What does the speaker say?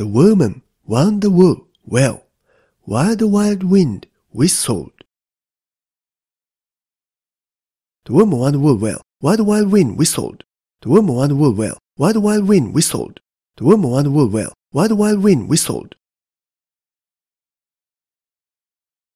The woman won the wool well, while the wild wind whistled. The woman won the wool well, while the wild wind whistled. The woman won the wool well, while the wild wind whistled. The woman won the wool well, while the wild wind whistled.